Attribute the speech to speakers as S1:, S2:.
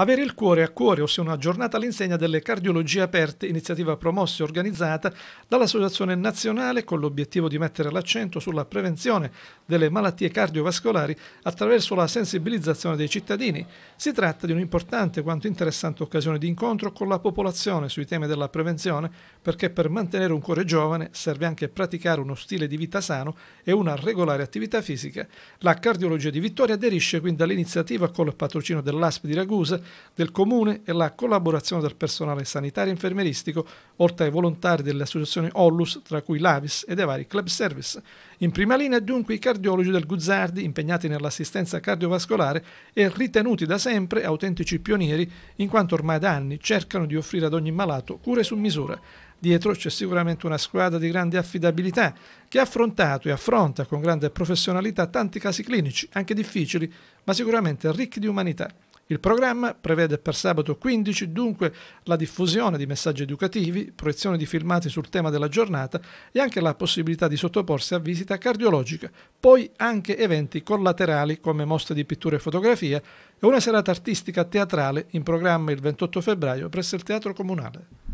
S1: Avere il cuore a cuore, ossia una giornata all'insegna delle cardiologie aperte, iniziativa promossa e organizzata dall'Associazione Nazionale con l'obiettivo di mettere l'accento sulla prevenzione delle malattie cardiovascolari attraverso la sensibilizzazione dei cittadini. Si tratta di un'importante quanto interessante occasione di incontro con la popolazione sui temi della prevenzione perché per mantenere un cuore giovane serve anche praticare uno stile di vita sano e una regolare attività fisica. La cardiologia di Vittoria aderisce quindi all'iniziativa col patrocino dell'ASP di Ragusa del Comune e la collaborazione del personale sanitario e infermeristico, oltre ai volontari delle associazioni Ollus, tra cui l'Avis e dei vari club service. In prima linea dunque i cardiologi del Guzzardi, impegnati nell'assistenza cardiovascolare e ritenuti da sempre autentici pionieri, in quanto ormai da anni cercano di offrire ad ogni malato cure su misura. Dietro c'è sicuramente una squadra di grande affidabilità che ha affrontato e affronta con grande professionalità tanti casi clinici, anche difficili, ma sicuramente ricchi di umanità. Il programma prevede per sabato 15 dunque la diffusione di messaggi educativi, proiezione di filmati sul tema della giornata e anche la possibilità di sottoporsi a visita cardiologica, poi anche eventi collaterali come mostre di pittura e fotografia e una serata artistica teatrale in programma il 28 febbraio presso il Teatro Comunale.